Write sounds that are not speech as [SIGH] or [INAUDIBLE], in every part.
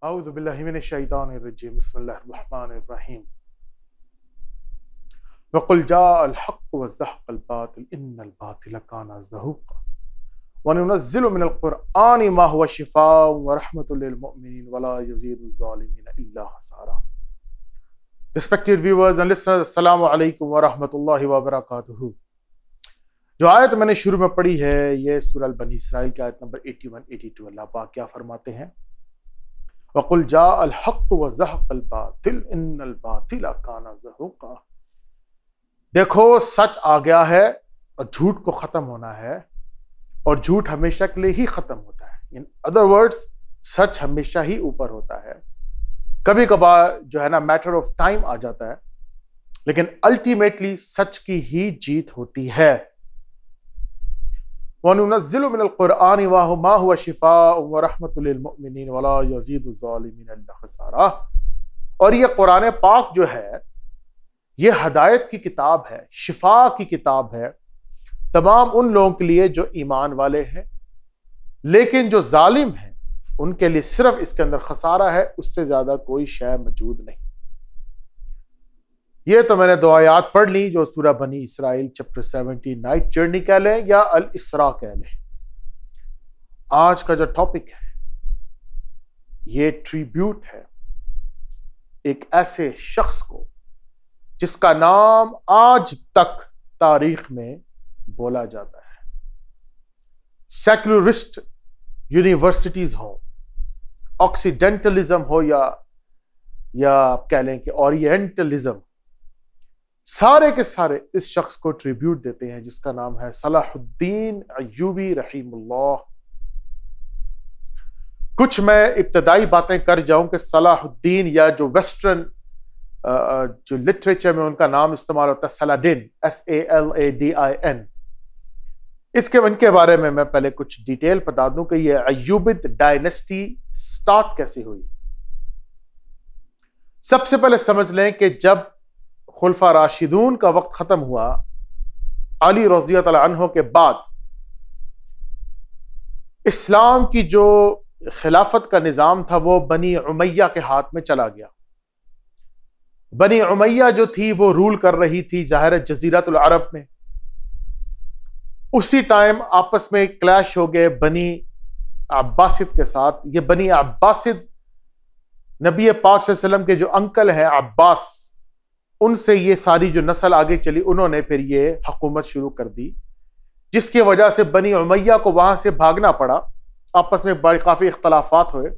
Respected viewers and listeners, Assalamu alaikum wa rahmatullahi wa जो आयत मैंने शुरू में पढ़ी है ये सूरह बनी इसराइल की आयत नंबर 81 82 अल्लाह पाक क्या फरमाते हैं वकुल जा अलहक व जहकल इन काना जहूका देखो सच आ गया है और झूठ को ख़त्म होना है और झूठ हमेशा के लिए ही ख़त्म होता है इन अदर वर्ड्स सच हमेशा ही ऊपर होता है कभी कभार जो है ना मैटर ऑफ टाइम आ जाता है लेकिन अल्टीमेटली सच की ही जीत होती है और ये कुरान पाक जो है ये हदायत की किताब है शिफा की किताब है तमाम उन लोगों के लिए जो ईमान वाले हैं लेकिन जो जालिम हैं उनके लिए सिर्फ इसके अंदर खसारा है उससे ज़्यादा कोई शय मौजूद नहीं ये तो मैंने दो आयात पढ़ ली जो सूरह बनी इसराइल चैप्टर सेवेंटी नाइट जर्नी कह लें या अल इसरा कह लें आज का जो टॉपिक है ये ट्रिब्यूट है एक ऐसे शख्स को जिसका नाम आज तक तारीख में बोला जाता है सेक्युलरिस्ट यूनिवर्सिटीज हो ऑक्सीडेंटलिज्म हो या या आप कह लें कि ओरिएंटलिज्म सारे के सारे इस शख्स को ट्रिब्यूट देते हैं जिसका नाम है सलाहुद्दीन अयूबी रहीमुल्लाह कुछ मैं इब्तदाई बातें कर जाऊं कि सलाहुद्दीन या जो वेस्टर्न जो लिटरेचर में उनका नाम इस्तेमाल होता है Saladin S A L A D I N इसके उनके बारे में मैं पहले कुछ डिटेल बता दूं कि ये अयुबित डायनेस्टी स्टार्ट कैसे हुई सबसे पहले समझ लें कि जब खुलफा राशिदून का वक्त ख़त्म हुआ अली रजिया तहों के बाद इस्लाम की जो खिलाफत का निज़ाम था वो बनी उमैया के हाथ में चला गया बनी उमैया जो थी वो रूल कर रही थी ज़ाहिर अरब में उसी टाइम आपस में क्लैश हो गए बनी अब्बासिद के साथ ये बनी अब्बासिद नबी पाक वसल्लम के जो अंकल हैं अब्बास उनसे ये सारी जो नस्ल आगे चली उन्होंने फिर ये हकूमत शुरू कर दी जिसकी वजह से बनी उमैया को वहां से भागना पड़ा आपस में बड़े काफ़ी इख्तलाफात हुए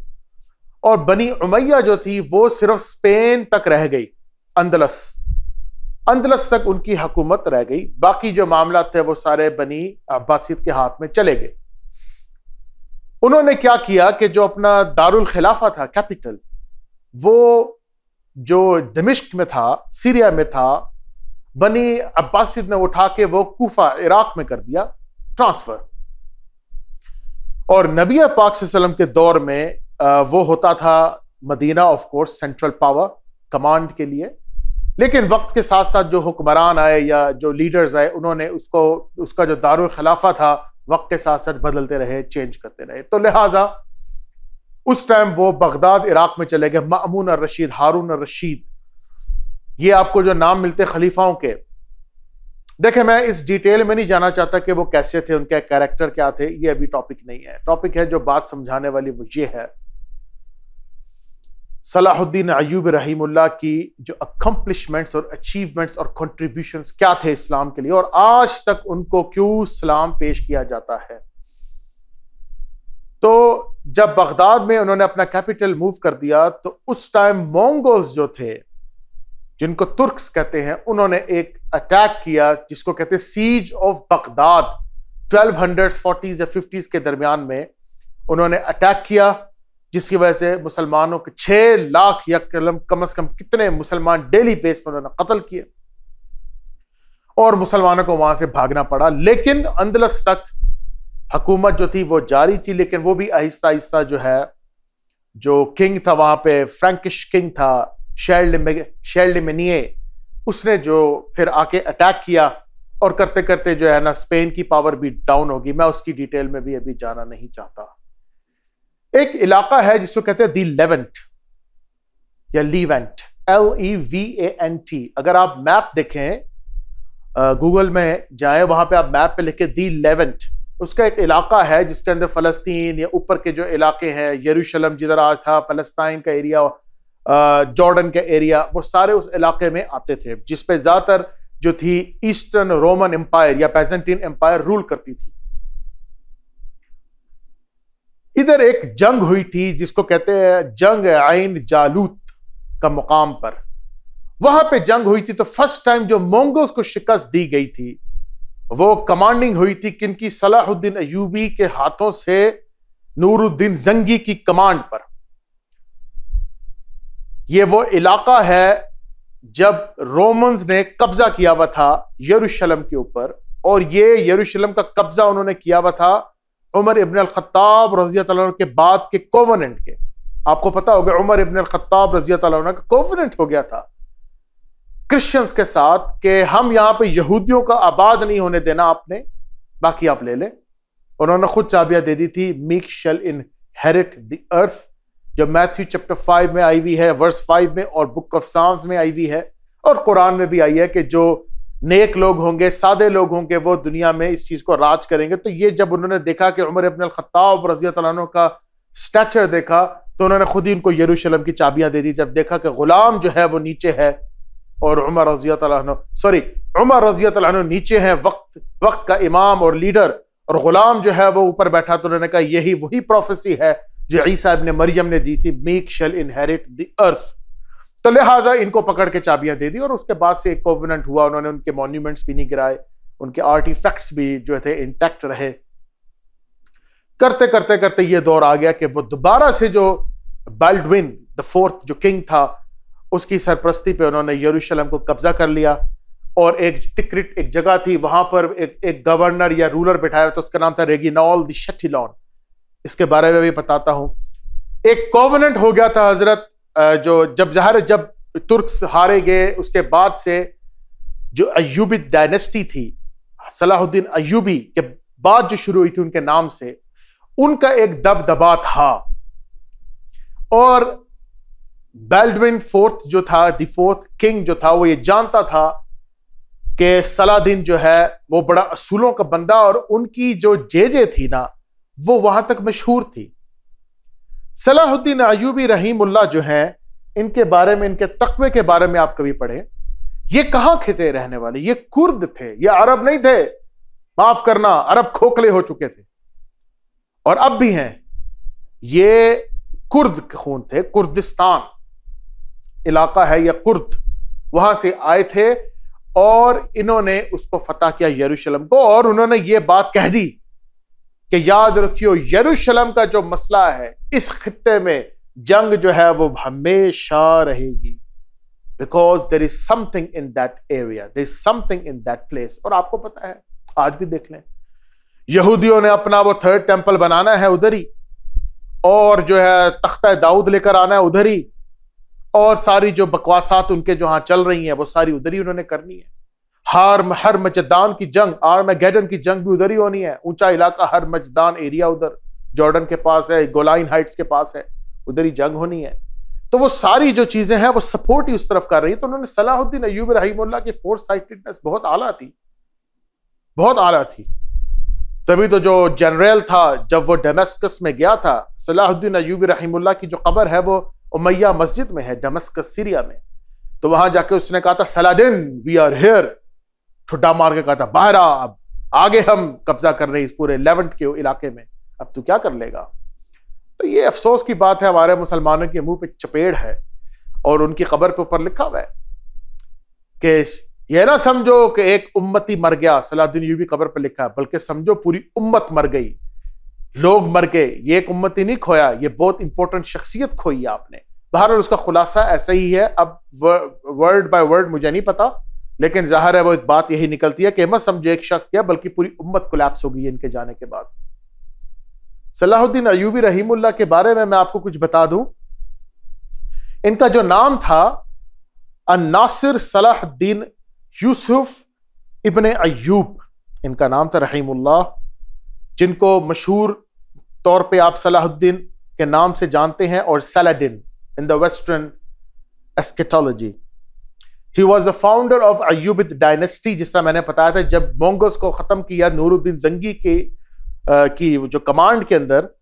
और बनी उमैया जो थी वो सिर्फ स्पेन तक रह गई अंदलस अंदलस तक उनकी हकूमत रह गई बाकी जो मामला थे वो सारे बनी अब्बासिद के हाथ में चले गए उन्होंने क्या किया कि जो अपना दारुल खिलाफा था कैपिटल वो जो दमिश्क में था सीरिया में था बनी अब्बासिद ने उठा के वो कोफा इराक में कर दिया ट्रांसफर और नबी पाक सल्लम के दौर में वो होता था Medina of course central power command के लिए लेकिन वक्त के साथ साथ जो हुक्मरान आए या जो लीडर्स आए उन्होंने उसको उसका जो दारुल खिलाफा था वक्त के साथ साथ बदलते रहे चेंज करते रहे तो लिहाजा उस टाइम वो बगदाद इराक में चले गए मामून रशीद हारून रशीद ये आपको जो नाम मिलते खलीफाओं के देखे मैं इस डिटेल में नहीं जाना चाहता कि वो कैसे थे उनके कैरेक्टर क्या थे ये अभी टॉपिक नहीं है टॉपिक है जो बात समझाने वाली वो ये है सलाहुद्दीन अयूब रहीमुल्ला की जो अकम्पलिशमेंट्स और अचीवमेंट्स और कंट्रीब्यूशंस क्या थे इस्लाम के लिए और आज तक उनको क्यों सलाम पेश किया जाता है तो जब बगदाद में उन्होंने अपना कैपिटल मूव कर दिया तो उस टाइम मोंगोल्स जो थे जिनको तुर्क्स कहते हैं उन्होंने एक अटैक किया जिसको कहते हैं सीज ऑफ बगदाद 1240s या 50s के दरमियान में उन्होंने अटैक किया जिसकी वजह से मुसलमानों के छः लाख या कलम कम अज कम कितने मुसलमान डेली बेस पर उन्होंने कत्ल किए और मुसलमानों को वहां से भागना पड़ा लेकिन अंदलस तक हकूमत जो थी वो जारी थी लेकिन वो भी आहिस्ता आहिस्ता जो है जो किंग था वहाँ पे फ्रेंकिश किंग था शेरल शेरल उसने जो फिर आके अटैक किया और करते करते जो है ना स्पेन की पावर भी डाउन होगी मैं उसकी डिटेल में भी अभी जाना नहीं चाहता एक इलाका है जिसको कहते हैं दी लेवेंट या Levant L E e V A N T अगर आप मैप देखें गूगल में जाए वहां पे आप मैप पे लिखे दी लेवेंट उसका एक इलाका है जिसके अंदर फ़लस्तीन या ऊपर के जो इलाके हैं यरूशलम जिधर आज था फलस्तीन का एरिया जॉर्डन का एरिया वो सारे उस इलाके में आते थे जिसपे ज़्यादातर जो थी ईस्टर्न रोमन एम्पायर या पैजेंटीन एम्पायर रूल करती थी इधर एक जंग हुई थी जिसको कहते हैं जंग आइन जालूत का मुकाम पर वहां पे जंग हुई थी तो फर्स्ट टाइम जो मोंगोल्स को शिकस्त दी गई थी वो कमांडिंग हुई थी किनकी सलाहुद्दीन अयूबी के हाथों से नूरुद्दीन जंगी की कमांड पर यह वो इलाका है जब रोमन्स ने कब्जा किया हुआ था यरूशलम के ऊपर और ये यरूशलम का कब्जा उन्होंने किया हुआ था उमर इबन अलखताब रजिया के बाद के कोवनेंट के आपको पता होगा उमर इबन अलखताब रजिया का कोवनेंट हो गया था क्रिश्चियंस के साथ कि हम यहां पे यहूदियों का आबाद नहीं होने देना आपने बाकी आप ले लें उन्होंने खुद चाबियां दे दी थी meek shall inherit the earth जो मैथ्यू चैप्टर फाइव में आई हुई है वर्स फाइव में और बुक ऑफ साम्स में आई हुई है और कुरान में भी आई है कि जो नेक लोग होंगे सादे लोग होंगे वो दुनिया में इस चीज़ को राज करेंगे तो ये जब उन्होंने देखा कि उमर अबन खत्ताब रजी का स्टैचर देखा तो उन्होंने खुद ही उनको यरूशलम की चाबियां दे दी जब देखा कि गुलाम जो है वो नीचे है और उमर रजिया सॉरी उमर रजिया नीचे हैं वक्त वक्त का इमाम और लीडर और गुलाम जो है वो ऊपर बैठा तो उन्होंने कहा यही वही प्रोफेसी है जो ईसा ने मरियम ने दी थी मेक शेल इनहेरिट दर्थ तो लिहाजा इनको पकड़ के चाबियां दे दी और उसके बाद से एक कोविनेंट हुआ उन्होंने उनके मोन्यूमेंट्स भी नहीं गिराए उनके आर्टिफैक्ट्स भी जो थे इंटैक्ट रहे करते करते करते ये दौर आ गया कि वो दोबारा से जो बेल्डविन द फोर्थ जो किंग था उसकी सरप्रस्ती पे उन्होंने यरूशलेम को कब्जा कर लिया और एक टिकट एक जगह थी वहां पर एक एक गवर्नर या रूलर बैठाया तो उसका नाम था रेगिनॉल दी इसके बारे में भी बताता हूँ एक कॉवनेंट हो गया था हजरत जो जब जहर जब तुर्क हारे गए उसके बाद से जो अयूबी डायनेस्टी थी सलाहुद्दीन अयूबी के बाद जो शुरू हुई थी उनके नाम से उनका एक दबदबा था और बेल्डविन फोर्थ जो था दी फोर्थ किंग जो था वो ये जानता था कि सलादीन जो है वो बड़ा असूलों का बंदा और उनकी जो जेजे थी ना वो वहां तक मशहूर थी सलाहुद्दीन अयूबी रहीमुल्ला जो हैं इनके बारे में इनके तकबे के बारे में आप कभी पढ़े ये कहां खेते रहने वाले ये कुर्द थे ये अरब नहीं थे माफ करना अरब खोखले हो चुके थे और अब भी हैं ये कुर्द खून थे कुर्दिस्तान इलाका है या कुर्द वहां से आए थे और इन्होंने उसको फतह किया यरूशलेम को और उन्होंने ये बात कह दी कि याद रखियो यरूशलेम का जो मसला है इस खत्ते में जंग जो है वो हमेशा रहेगी because there is something in that area there is something in that place और आपको पता है आज भी देख लें यहूदियों ने अपना वो थर्ड टेम्पल बनाना है उधर ही और जो है तख्ता दाऊद लेकर आना है उधर ही और सारी जो बकवासात उनके जो हाँ चल रही हैं वो सारी उधर ही उन्होंने करनी है हर हर मजदान की जंग आर मैगेडन की जंग भी उधर ही होनी है ऊंचा इलाका हर मजदान एरिया उधर जॉर्डन के पास है गोलाइन हाइट्स के पास है उधर ही जंग होनी है तो वो सारी जो चीज़ें हैं वो सपोर्ट ही उस तरफ कर रही है तो उन्होंने सलाहुद्दीन अयूब रहीमुल्ला की फोर्स साइटेडनेस बहुत आला थी बहुत आला थी तभी तो जो जनरल था जब वो डेमेस्कस में गया था सलाहुद्दीन अयूब रहीमुल्ला की जो कबर है वो उमैया मस्जिद में है डमस्क सीरिया में तो वहां जाके उसने कहा था सलादिन वी आर हेयर छुट्टा मार के कहा था बाहर अब आगे हम कब्जा कर रहे हैं इस पूरे लेवेंट के इलाके में अब तू क्या कर लेगा तो ये अफसोस की बात है हमारे मुसलमानों के मुंह पे चपेड़ है और उनकी खबर पे ऊपर लिखा हुआ है कि यह ना समझो कि एक उम्मती मर गया सलादिन यू भी खबर पर लिखा है बल्कि समझो पूरी उम्मत मर गई लोग मर गए ये एक उम्मत ही नहीं खोया ये बहुत इंपॉर्टेंट शख्सियत खोई आपने और उसका खुलासा ऐसा ही है अब वर्ड बाय वर्ड मुझे नहीं पता लेकिन जाहिर है वो एक बात यही निकलती है कि मत समझे एक शख्स क्या बल्कि पूरी उम्मत कोलैप्स हो गई इनके जाने के बाद सलाहुद्दीन अयूबी रहीमुल्ला के बारे में मैं आपको कुछ बता दूं इनका जो नाम था अन्नासिर सलाहुद्दीन यूसुफ इबन अयूब इनका नाम था रहीमुल्ला जिनको मशहूर तौर पे आप सलाहुद्दीन के नाम से जानते हैं और Saladin in the western eschatology he was the founder of Ayyubid dynasty जिस तरह मैंने बताया था जब मोंगल्स को ख़त्म किया नूरुद्दीन जंगी के आ, की जो कमांड के अंदर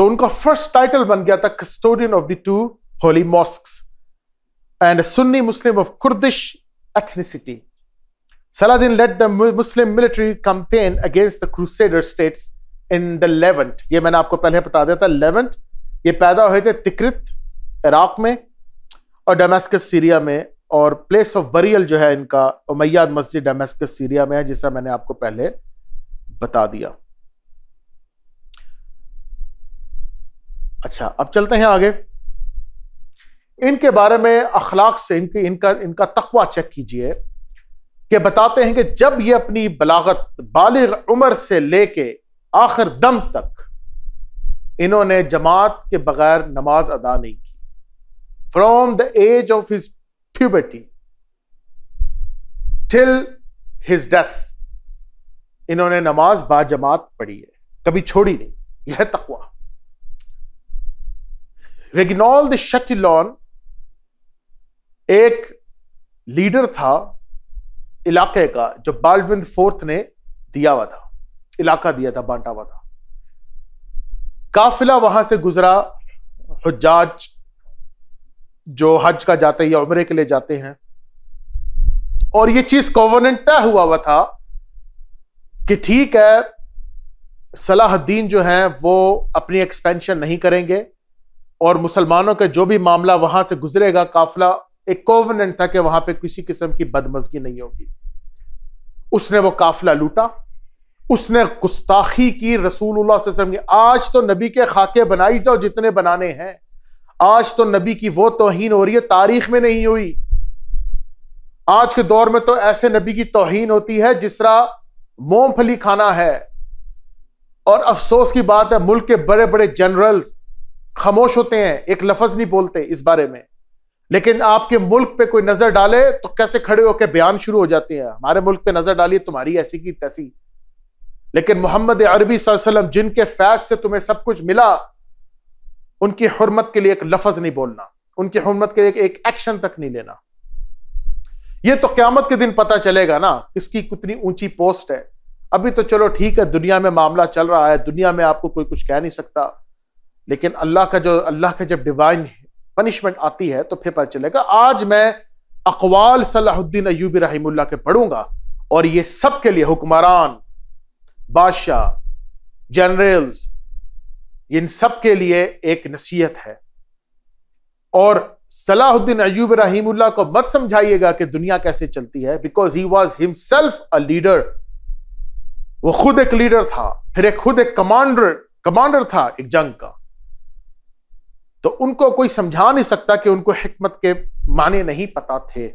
तो उनका फर्स्ट टाइटल बन गया था custodian of the two holy mosque and Sunni Muslim of Kurdish ethnicity Saladin led the Muslim military campaign against the Crusader states in the Levant. ये मैंने आपको पहले बता दिया था लेवेंट ये पैदा हुए थे तिकृत इराक में और डेमेस्कस सीरिया में और प्लेस ऑफ बरियल जो है इनका उमैयाद मस्जिद डेमेस्कस सीरिया में है जैसा मैंने आपको पहले बता दिया अच्छा अब चलते हैं आगे इनके बारे में अखलाक से इनकी इनका इनका तकवा चेक कीजिए कि बताते हैं कि जब ये अपनी बलागत बालिग उम्र से लेके आखिर दम तक इन्होंने जमात के बगैर नमाज अदा नहीं की from the age of his puberty till his death इन्होंने नमाज बाजमात पढ़ी है कभी छोड़ी नहीं यह तकवा रेगिनॉल द शटिलॉन एक लीडर था इलाके का जो बाल्डविन फोर्थ ने दिया हुआ था इलाका दिया था बांटा हुआ था काफिला वहां से गुजरा हजाज जो हज का जाते हैं या उमरे के लिए जाते हैं और ये चीज कॉवर्नेंट तय हुआ हुआ था कि ठीक है सलाहद्दीन जो है वो अपनी एक्सपेंशन नहीं करेंगे और मुसलमानों का जो भी मामला वहां से गुजरेगा काफिला एक कोवनेंट था कि वहां पे किसी किस्म की बदमजगी नहीं होगी उसने वो काफिला लूटा उसने गुस्ताखी की रसूलुल्लाह वसल्लम की आज तो नबी के खाके बनाई जाओ जितने बनाने हैं आज तो नबी की वो तोहन हो रही है तारीख में नहीं हुई आज के दौर में तो ऐसे नबी की तोहन होती है जिस तरह मूंगफली खाना है और अफसोस की बात है मुल्क के बड़े बड़े जनरल्स खामोश होते हैं एक लफज नहीं बोलते इस बारे में लेकिन आपके मुल्क पे कोई नजर डाले तो कैसे खड़े होकर बयान शुरू हो जाते हैं हमारे मुल्क पे नजर डाली तुम्हारी ऐसी की तैसी लेकिन मोहम्मद अरबी सल्लम जिनके फैज से तुम्हें सब कुछ मिला उनकी हरमत के लिए एक लफज नहीं बोलना उनकी हरमत के लिए एक एक्शन तक नहीं लेना यह तो क्यामत के दिन पता चलेगा ना इसकी कितनी ऊंची पोस्ट है अभी तो चलो ठीक है दुनिया में मामला चल रहा है दुनिया में आपको कोई कुछ कह नहीं सकता लेकिन अल्लाह का जो अल्लाह का जब डिवाइन पनिशमेंट आती है तो फिर पता चलेगा आज मैं अकवाल सलाहुद्दीन अयूब रही के पढ़ूंगा और ये सब के लिए हुक्मरान बादशाह जनरल्स इन सब के लिए एक नसीहत है और सलाहुद्दीन अयूब रही को मत समझाइएगा कि दुनिया कैसे चलती है because he was himself a leader वो खुद एक लीडर था फिर एक खुद एक कमांडर कमांडर था एक जंग का तो उनको कोई समझा नहीं सकता कि उनको हिकमत के माने नहीं पता थे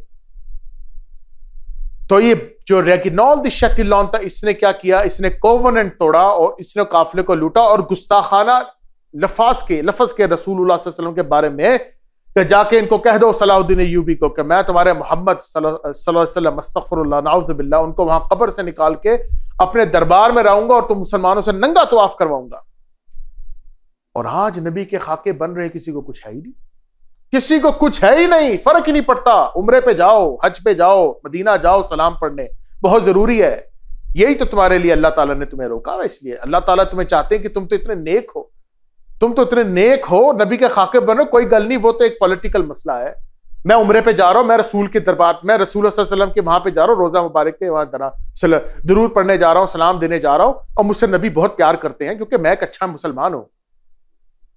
तो ये जो रेगिनॉल दिशटिलॉन था इसने क्या किया इसने कोवनेंट तोड़ा और इसने काफिले को लूटा और गुस्ताखाना लफाज के लफज के रसूल के बारे में जाके इनको कह दो सलाउद्दीन यूबी को कि मैं तुम्हारे मोहम्मद मुस्तफर नाउजबिल्ला उनको वहां कब्र से निकाल के अपने दरबार में रहूंगा और तुम मुसलमानों से नंगा तो करवाऊंगा और आज नबी के खाके बन रहे किसी को कुछ है ही नहीं किसी को कुछ है ही नहीं फर्क ही नहीं पड़ता उम्र पे जाओ हज पे जाओ मदीना जाओ सलाम पढ़ने बहुत जरूरी है यही तो तुम्हारे लिए अल्लाह ताला ने तुम्हें रोका है इसलिए अल्लाह ताला तुम्हें चाहते हैं कि तुम तो इतने नेक हो तुम तो इतने नेक हो नबी के खाके बनो कोई गल नहीं वो तो एक पॉलिटिकल मसला है मैं उम्र पे जा रहा हूँ मैं रसूल के दरबार मैं रसूल वसल्लम के वहां पे जा रहा हूँ रोजा मुबारक के वहां दरा जरूर पढ़ने जा रहा हूँ सलाम देने जा रहा हूँ और मुझसे नबी बहुत प्यार करते हैं क्योंकि मैं एक अच्छा मुसलमान हूँ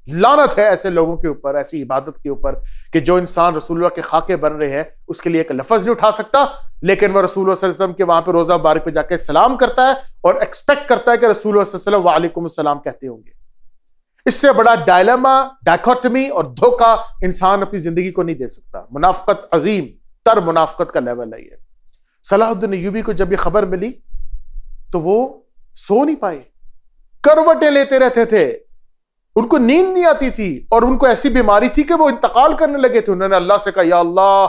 लानत है ऐसे लोगों के ऊपर ऐसी इबादत के ऊपर कि जो इंसान रसूलुल्लाह के खाके बन रहे हैं उसके लिए एक लफज नहीं उठा सकता लेकिन वह रसूल के वहां पर रोजा बारिक पर जाकर सलाम करता है और एक्सपेक्ट करता है कि रसूल वालेकुम सलाम कहते होंगे इससे बड़ा डायलमा डायकोटमी और धोखा इंसान अपनी जिंदगी को नहीं दे सकता मुनाफ्त अजीम तर मुनाफ्त का लेवल है ये सलाहुद्दीन यूबी को जब यह खबर मिली तो वो सो नहीं पाए करवटें लेते रहते थे उनको नींद नहीं आती थी और उनको ऐसी बीमारी थी कि वो इंतकाल करने लगे थे उन्होंने अल्लाह से कहा या अल्लाह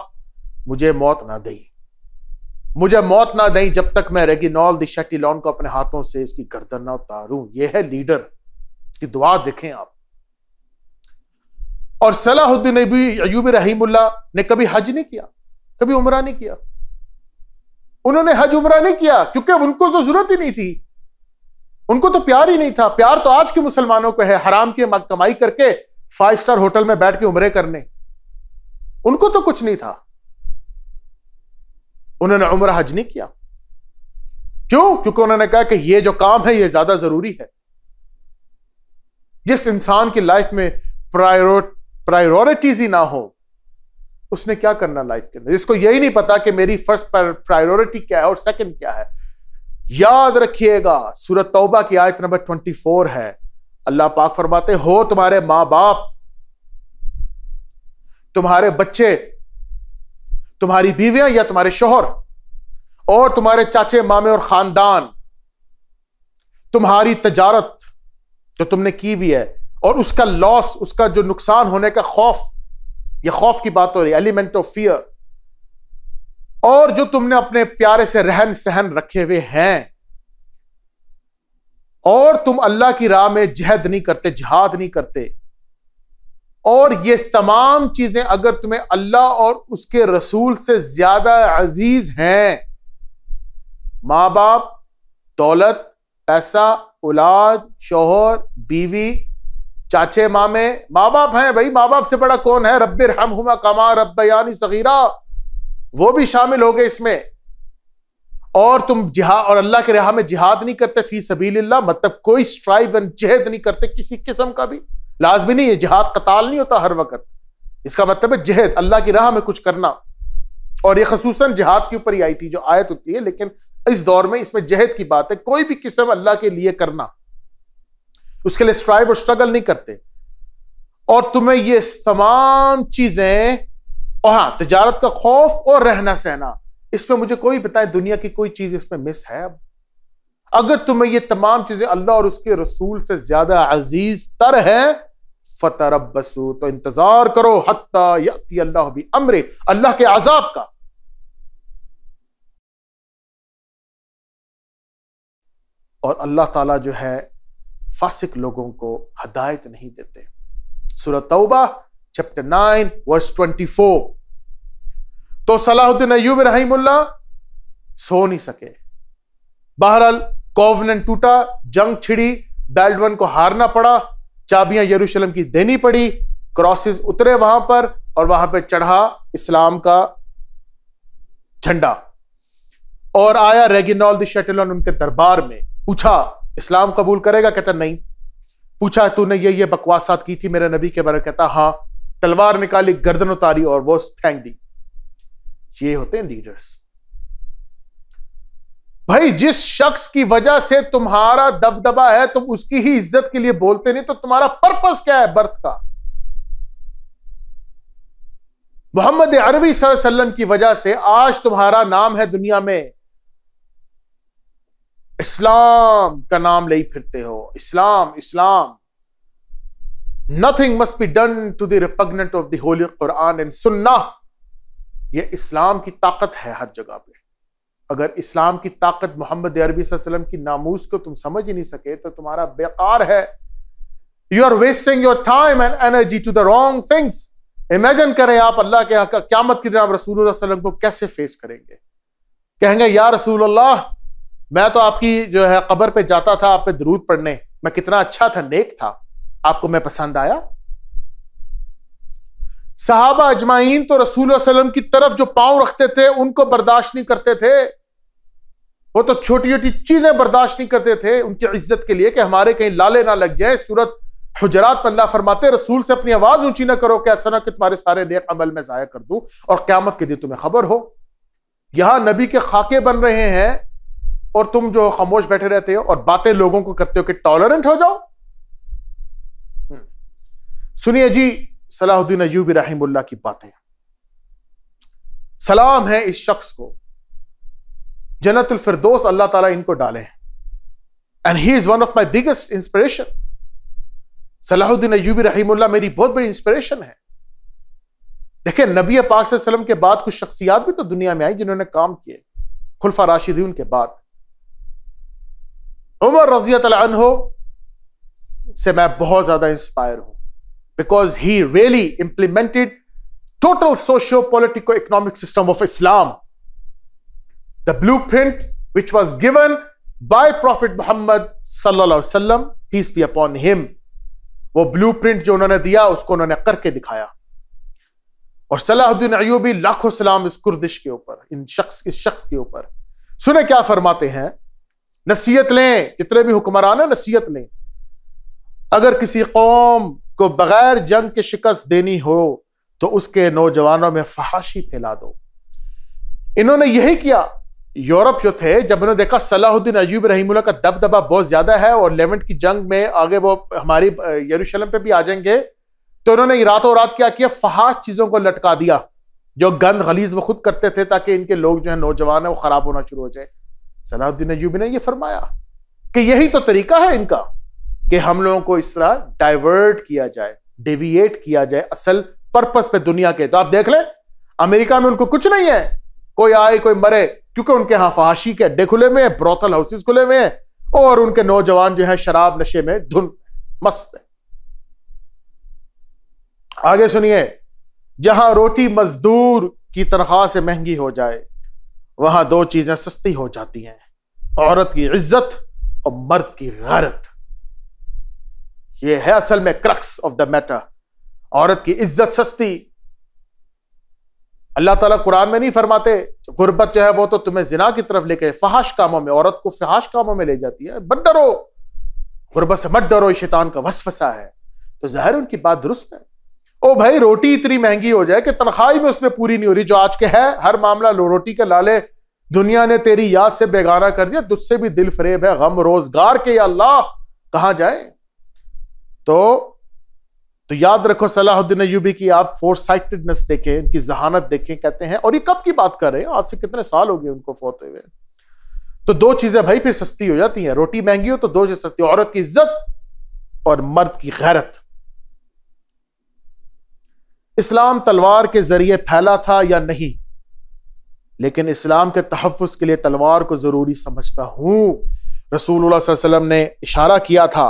मुझे मौत ना दई मुझे मौत ना दई जब तक मैं रेगिनॉल लॉन को अपने हाथों से इसकी गर्दन ना उतारू यह है लीडर की दुआ देखें आप और सलाहुद्दीन भी अयूब रहीमुल्ला ने कभी हज नहीं किया कभी उमरा नहीं किया उन्होंने हज उमरा नहीं किया क्योंकि उनको तो जरूरत ही नहीं थी उनको तो प्यार ही नहीं था प्यार तो आज के मुसलमानों को है हराम की कमाई करके फाइव स्टार होटल में बैठ के उमरे करने उनको तो कुछ नहीं था उन्होंने उम्र हज नहीं किया क्यों क्योंकि उन्होंने कहा कि ये जो काम है ये ज्यादा जरूरी है जिस इंसान की लाइफ में प्रायोर प्रायोरिटीज ही ना हो उसने क्या करना लाइफ के अंदर जिसको यही नहीं पता कि मेरी फर्स्ट प्रायोरिटी क्या है और सेकंड क्या है याद रखिएगा सूरत तौबा की आयत नंबर ट्वेंटी फोर है अल्लाह पाक फरमाते हो तुम्हारे मां बाप तुम्हारे बच्चे तुम्हारी बीवियां या तुम्हारे शोहर और तुम्हारे चाचे मामे और खानदान तुम्हारी तजारत जो तुमने की हुई है और उसका लॉस उसका जो नुकसान होने का खौफ यह खौफ की बात हो रही है एलिमेंट ऑफ फियर और जो तुमने अपने प्यारे से रहन सहन रखे हुए हैं और तुम अल्लाह की राह में जहद नहीं करते जिहाद नहीं करते और ये तमाम चीजें अगर तुम्हें अल्लाह और उसके रसूल से ज्यादा अजीज हैं माँ बाप दौलत पैसा औलाद शोहर बीवी चाचे मामे माँ बाप हैं भाई माँ बाप से बड़ा कौन है रब्बिर हम हुमा कमा रब्बयानी सगीरा वो भी शामिल हो गए इसमें और तुम जिहाद और अल्लाह के रहा में जिहाद नहीं करते फी सबील्ला मतलब कोई स्ट्राइव एंड जहद नहीं करते किसी किस्म का भी लाजमी नहीं है जिहाद कताल नहीं होता हर वक्त इसका मतलब है जहद अल्लाह की राह में कुछ करना और ये खसूस जिहाद के ऊपर ही आई थी जो आयत होती है लेकिन इस दौर में इसमें जहद की बात है कोई भी किस्म अल्लाह के लिए करना उसके लिए स्ट्राइव और स्ट्रगल नहीं करते और तुम्हें ये तमाम चीजें और हाँ तजारत का खौफ और रहना सहना इसमें मुझे कोई बताए दुनिया की कोई चीज इसमें मिस है अब अगर तुम्हें ये तमाम चीजें अल्लाह और उसके रसूल से ज्यादा अजीज तर है फतरब बसू तो इंतजार करो हत्ता अल्लाह भी अमरे अल्लाह के आजाब का और अल्लाह ताला जो है फासिक लोगों को हदायत नहीं देते सूरत तौबा chapter nine verse twenty four तो सलाहुद्दीन अयूब रहीमुल्ला सो नहीं सके बहरहाल कोवनेंट टूटा जंग छिड़ी बेल्डवन को हारना पड़ा चाबियां यरूशलेम की देनी पड़ी क्रॉसेस उतरे वहां पर और वहां पर चढ़ा इस्लाम का झंडा और आया रेगिनॉल शेटलन उनके दरबार में पूछा इस्लाम कबूल करेगा कहता नहीं पूछा तूने ये ये बकवासात की थी मेरे नबी के बारे में कहता हाँ तलवार निकाली गर्दन उतारी और वो फेंक दी ये होते हैं लीडर्स भाई जिस शख्स की वजह से तुम्हारा दबदबा है तुम उसकी ही इज्जत के लिए बोलते नहीं तो तुम्हारा पर्पस क्या है बर्थ का मोहम्मद अरबी सल्लम की वजह से आज तुम्हारा नाम है दुनिया में इस्लाम का नाम ले फिरते हो इस्लाम इस्लाम nothing must be done to the repugnant of the holy Quran and sunnah ये इस्लाम की ताकत है हर जगह पे अगर इस्लाम की ताकत मोहम्मद अरबी वसल्लम की नामूस को तुम समझ ही नहीं सके तो तुम्हारा बेकार है you are wasting your time and energy to the wrong things imagine करें आप अल्लाह के यहाँ का क्यामत की आप रसूल वसलम को कैसे फेस करेंगे कहेंगे या रसूल अल्लाह मैं तो आपकी जो है कबर पे जाता था आप पे दरूद पढ़ने मैं कितना अच्छा था नेक था आपको मैं पसंद आया साहबा अजमाइन तो रसूल वसलम की तरफ जो पांव रखते थे उनको बर्दाश्त नहीं करते थे वो तो छोटी छोटी चीजें बर्दाश्त नहीं करते थे उनकी इज्जत के लिए कि हमारे कहीं लाले ना लग जाए सूरत हजरात पर फरमाते रसूल से अपनी आवाज ऊंची ना करो कि ऐसा ना कि तुम्हारे सारे नेक अमल में ज़ाया कर दू और क्यामत के दिन तुम्हें खबर हो यहां नबी के खाके बन रहे हैं और तुम जो खामोश बैठे रहते हो और बातें लोगों को करते हो कि टॉलरेंट हो जाओ हम्म। सुनिए जी सलाहुद्दीन अयूब रहीमुल्ला की बातें सलाम है इस शख्स को जन्नतुल फिरदौस अल्लाह ताला इनको डाले and he is one of my biggest inspiration Salahuddin Ayyubi रहीमुल्ला मेरी बहुत बड़ी इंस्पिरेशन है देखिए नबी पाक वसल्लम के बाद कुछ शख्सियात भी तो दुनिया में आई जिन्होंने काम किए खुलफा राशिदीन के बाद उमर रजियत से मैं बहुत ज्यादा इंस्पायर हूं because he really implemented total socio-political economic system of Islam. The blueprint which was given by Prophet Muhammad sallallahu alaihi wasallam peace be upon him वो ब्लूप्रिंट जो उन्होंने दिया उसको उन्होंने करके दिखाया और सलाहुद्दीन अयूबी लाखों salam is kurdish ke upar in shakhs is shakhs ke upar सुने kya farmate hain नसीहत लें जितने भी हुक्मरान हैं नसीहत लें अगर किसी कौम को बगैर जंग के शिकस्त देनी हो तो उसके नौजवानों में फहाशी फैला दो इन्होंने यही किया यूरोप जो थे जब उन्होंने देखा सलाहुद्दीन अजूब रहीमुल्ला का दबदबा बहुत ज्यादा है और लेवेंट की जंग में आगे वो हमारी यरूशलम पे भी आ जाएंगे तो उन्होंने रातों रात क्या किया फहाश चीजों को लटका दिया जो गंद गलीज वो खुद करते थे ताकि इनके लोग जो है नौजवान है वो खराब होना शुरू हो जाए सलाहुद्दीन अजूबी ने यह फरमाया कि यही तो तरीका है इनका कि हम लोगों को इस तरह डाइवर्ट किया जाए डेविएट किया जाए असल पर्पस पे दुनिया के तो आप देख लें अमेरिका में उनको कुछ नहीं है कोई आए कोई मरे क्योंकि उनके यहां फहाशी के अड्डे खुले में हैं ब्रोथल हाउसेस खुले में है और उनके नौजवान जो है शराब नशे में धुन मस्त है आगे सुनिए जहां रोटी मजदूर की तनख्वाह से महंगी हो जाए वहां दो चीजें सस्ती हो जाती हैं औरत की इज्जत और मर्द की गरत ये है असल में क्रक्स ऑफ द मैटर औरत की इज्जत सस्ती अल्लाह ताला कुरान में नहीं फरमाते गुर्बत जो है वो तो तुम्हें जिना की तरफ लेके फहाश कामों में औरत को फहाश कामों में ले जाती है मत डरो गुर्बत से मत डरो शैतान का वसवसा है तो जाहिर उनकी बात दुरुस्त है ओ भाई रोटी इतनी महंगी हो जाए कि तनख्वाही में उसमें पूरी नहीं हो रही जो आज के है हर मामला लो रोटी के लाले दुनिया ने तेरी याद से बेगाना कर दिया तुझसे भी दिल फरेब है गम रोजगार के या अल्लाह कहाँ जाए तो तो याद रखो सलाहुद्दीन यूबी की आप फोर साइटेडनेस देखें इनकी जहानत देखें कहते हैं और ये कब की बात कर रहे हैं आज से कितने साल हो गए उनको फोत हुए तो दो चीजें भाई फिर सस्ती हो जाती हैं रोटी महंगी हो तो दो चीज सस्ती औरत की इज्जत और मर्द की गैरत इस्लाम तलवार के जरिए फैला था या नहीं लेकिन इस्लाम के तहफ़ के लिए तलवार को ज़रूरी समझता हूं रसूल ने इशारा किया था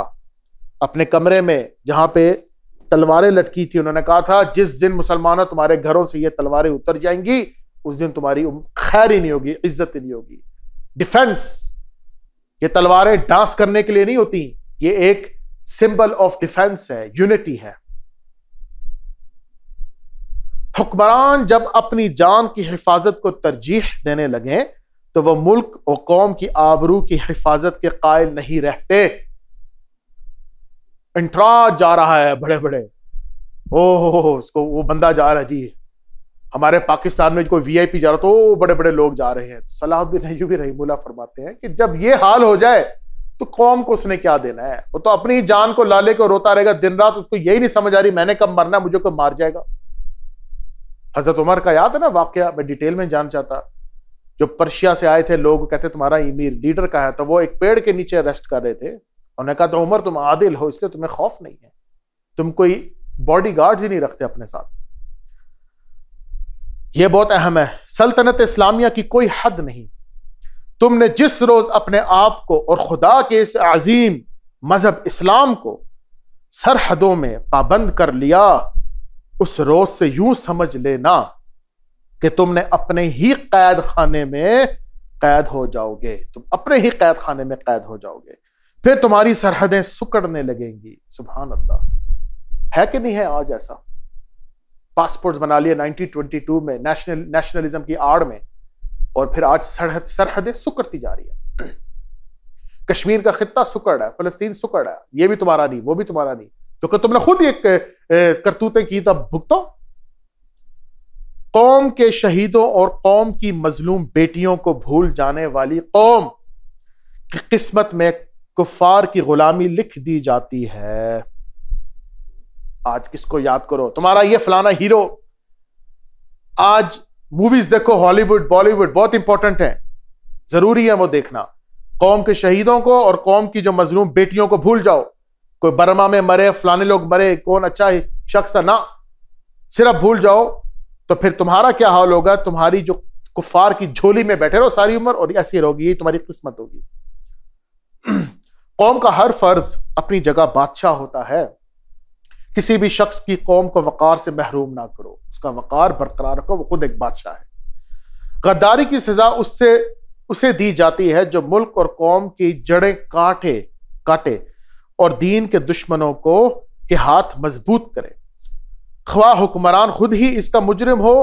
अपने कमरे में जहाँ पे तलवारें लटकी थी उन्होंने कहा था जिस दिन मुसलमानों तुम्हारे घरों से ये तलवारें उतर जाएंगी उस दिन तुम्हारी खैर ही नहीं होगी इज्जत ही नहीं होगी डिफेंस ये तलवारें डांस करने के लिए नहीं होती ये एक सिंबल ऑफ डिफेंस है यूनिटी है हुक्मरान जब अपनी जान की हिफाजत को तरजीह देने लगे तो वह मुल्क और कौम की आबरू की हिफाजत के कायल नहीं रहते इंटराज जा रहा है बड़े बड़े ओ हो उसको वो बंदा जा रहा है जी हमारे पाकिस्तान में कोई वीआईपी जा रहा तो बड़े बड़े लोग जा रहे हैं सलाहुद्दीन अयूबी रही फरमाते हैं कि जब ये हाल हो जाए तो कौम को उसने क्या देना है वो तो अपनी जान को लाले को रोता रहेगा दिन रात उसको यही नहीं समझ आ रही मैंने कब मरना मुझे कब मार जाएगा हजरत उमर का याद है ना वाक्य मैं डिटेल में जान चाहता जो पर्शिया से आए थे लोग कहते तुम्हारा इमीर लीडर का है तो वो एक पेड़ के नीचे रेस्ट कर रहे थे उन्होंने कहा तो उमर तुम आदिल हो इसलिए तुम्हें खौफ नहीं है तुम कोई बॉडी गार्ड ही नहीं रखते अपने साथ यह बहुत अहम है सल्तनत इस्लामिया की कोई हद नहीं तुमने जिस रोज अपने आप को और खुदा के इस अजीम मजहब इस्लाम को सरहदों में पाबंद कर लिया उस रोज से यूं समझ लेना कि तुमने अपने ही कैद खाने में कैद हो जाओगे तुम अपने ही कैद खाने में कैद हो जाओगे फिर तुम्हारी सरहदें सुकड़ने लगेंगी सुबहान अल्लाह है कि नहीं है आज ऐसा पासपोर्ट्स बना लिए 1922 में नेशनल नेशनलिज्म की आड़ में और फिर आज सरहद सरहदें सुकड़ती जा रही है [CLEARS THROAT] कश्मीर का खत्ता सुकड़ है फलस्तीन सुकड़ है ये भी तुम्हारा नहीं वो भी तुम्हारा नहीं तो तुमने खुद एक करतूतें की तब भुगतो कौम के शहीदों और कौम की मजलूम बेटियों को भूल जाने वाली कौम की किस्मत में कुफार की गुलामी लिख दी जाती है आज किसको याद करो तुम्हारा ये फलाना हीरो आज मूवीज देखो हॉलीवुड बॉलीवुड बहुत इंपॉर्टेंट है जरूरी है वो देखना कौम के शहीदों को और कौम की जो मजलूम बेटियों को भूल जाओ कोई बर्मा में मरे फलाने लोग मरे कौन अच्छा शख्स है ना सिर्फ भूल जाओ तो फिर तुम्हारा क्या हाल होगा तुम्हारी जो कुफार की झोली में बैठे रहो सारी उम्र और ऐसी रहोगी तुम्हारी किस्मत होगी [CLEARS THROAT] कौम का हर फर्द अपनी जगह बादशाह होता है किसी भी शख्स की कौम को वक़ार से महरूम ना करो उसका वक़ार बरकरार रखो वो खुद एक बादशाह है गद्दारी की सज़ा उससे उसे दी जाती है जो मुल्क और कौम की जड़ें काटे काटे और दीन के दुश्मनों को के हाथ मजबूत करे ख्वा हुक्मरान खुद ही इसका मुजरिम हो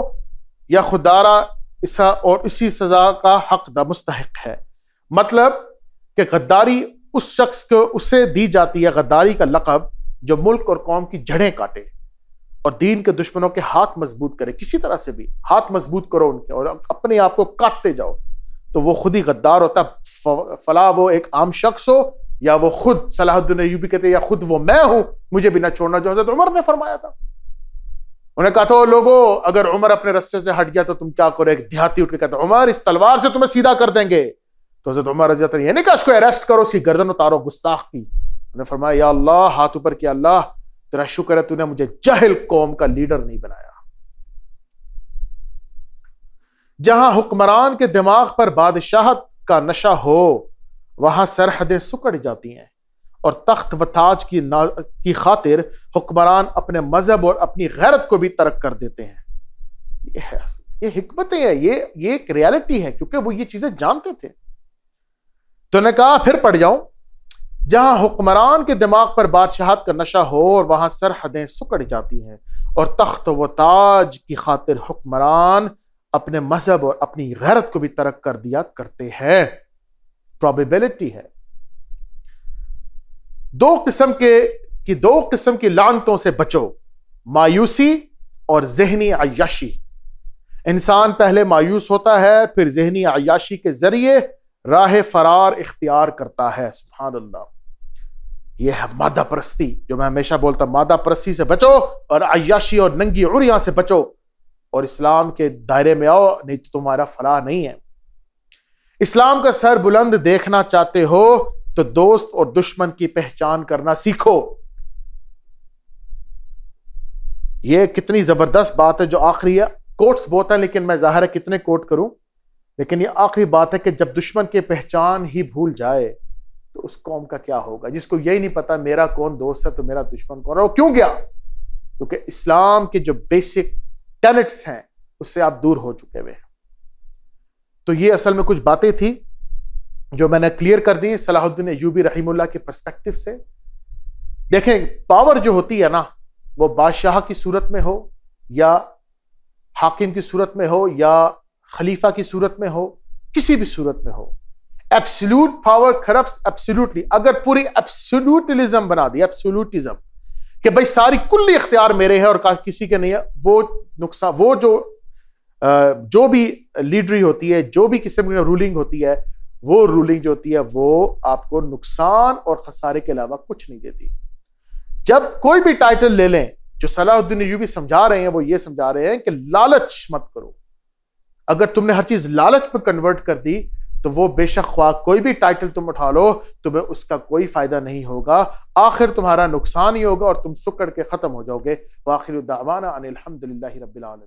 या खुदारा इसा और इसी सज़ा का हक मुस्तक है मतलब कि गद्दारी उस शख्स को उसे दी जाती है गद्दारी का लकब जो मुल्क और कौम की जड़ें काटे और दीन के दुश्मनों के हाथ मजबूत करे किसी तरह से भी हाथ मजबूत करो उनके और अपने आप को काटते जाओ तो वो खुद ही गद्दार होता फला वो एक आम शख्स हो या वो खुद सलाहुद्दीन भी कहते या खुद वो मैं हूं मुझे भी ना छोड़ना जो तो हजरत उमर ने फरमाया था उन्हें कहा था लोगो अगर उमर अपने रस्ते से हट गया तो तुम क्या करो एक देहाती उठ के कहते उमर इस तलवार से तुम्हें सीधा कर देंगे तो हजरत उमर रजा ने नहीं कहा उसको अरेस्ट करो उसकी गर्दन उतारो गुस्ताख की उन्होंने फरमाया या अल्लाह हाथ ऊपर किया अल्लाह तेरा शुक्र है तूने मुझे जहल कौम का लीडर नहीं बनाया जहां हुक्मरान के दिमाग पर बादशाहत का नशा हो वहां सरहदें सुकड़ जाती हैं और तख्त व ताज की ना की खातिर हुक्मरान अपने मजहब और अपनी गैरत को भी तर्क कर देते हैं ये है ये हिकमतें हैं ये ये एक रियलिटी है क्योंकि वो ये चीज़ें जानते थे तो ने कहा फिर पड़ जाऊं जहां हुक्मरान के दिमाग पर बादशाहत का नशा हो और वहां सरहदें सुकड़ जाती हैं और तख्त व ताज की खातिर हुक्मरान अपने मजहब और अपनी गैरत को भी तरक कर दिया करते हैं प्रॉबिबिलिटी है दो किस्म के कि दो किस्म की लानतों से बचो मायूसी और जहनी अयाशी इंसान पहले मायूस होता है फिर जहनी अयाशी के जरिए राह फरार इख्तियार करता है सुबहान अल्लाह यह है मादा परस्ती जो मैं हमेशा बोलता मादा परस्ती से बचो और अयाशी और नंगी उड़िया से बचो और इस्लाम के दायरे में आओ नहीं तो तुम्हारा फलाह नहीं है इस्लाम का सर बुलंद देखना चाहते हो तो दोस्त और दुश्मन की पहचान करना सीखो यह कितनी जबरदस्त बात है जो आखिरी है कोट्स बहुत है लेकिन मैं जाहिर है कितने कोट करूं लेकिन ये आखिरी बात है कि जब दुश्मन की पहचान ही भूल जाए तो उस कौम का क्या होगा जिसको यही नहीं पता मेरा कौन दोस्त है तो मेरा दुश्मन कौन और क्यों गया क्योंकि इस्लाम के जो बेसिक टैलेंट्स हैं उससे आप दूर हो चुके हुए तो ये असल में कुछ बातें थी जो मैंने क्लियर कर दी सलाहुद्दीन यूबी रहीमुल्ला के परस्पेक्टिव से देखें पावर जो होती है ना वो बादशाह की सूरत में हो या हाकिम की सूरत में हो या खलीफा की सूरत में हो किसी भी सूरत में हो एब्सोल्यूट पावर करप्ट एब्सोल्यूटली अगर पूरी एब्सोल्यूटलिज्म बना दी एब्सोल्यूटिज्म कि भाई सारी कुल इख्तियार मेरे है और किसी के नहीं है वो नुकसान वो जो जो भी लीडरी होती है जो भी किस्म की रूलिंग होती है वो रूलिंग जो होती है वो आपको नुकसान और खसारे के अलावा कुछ नहीं देती जब कोई भी टाइटल ले लें जो सलाहुद्दीन भी समझा रहे हैं वो ये समझा रहे हैं कि लालच मत करो अगर तुमने हर चीज लालच पर कन्वर्ट कर दी तो वो बेशक ख्वा कोई भी टाइटल तुम उठा लो तुम्हें उसका कोई फायदा नहीं होगा आखिर तुम्हारा नुकसान ही होगा और तुम सुकड़ के खत्म हो जाओगे वाखिर दावाना अनिल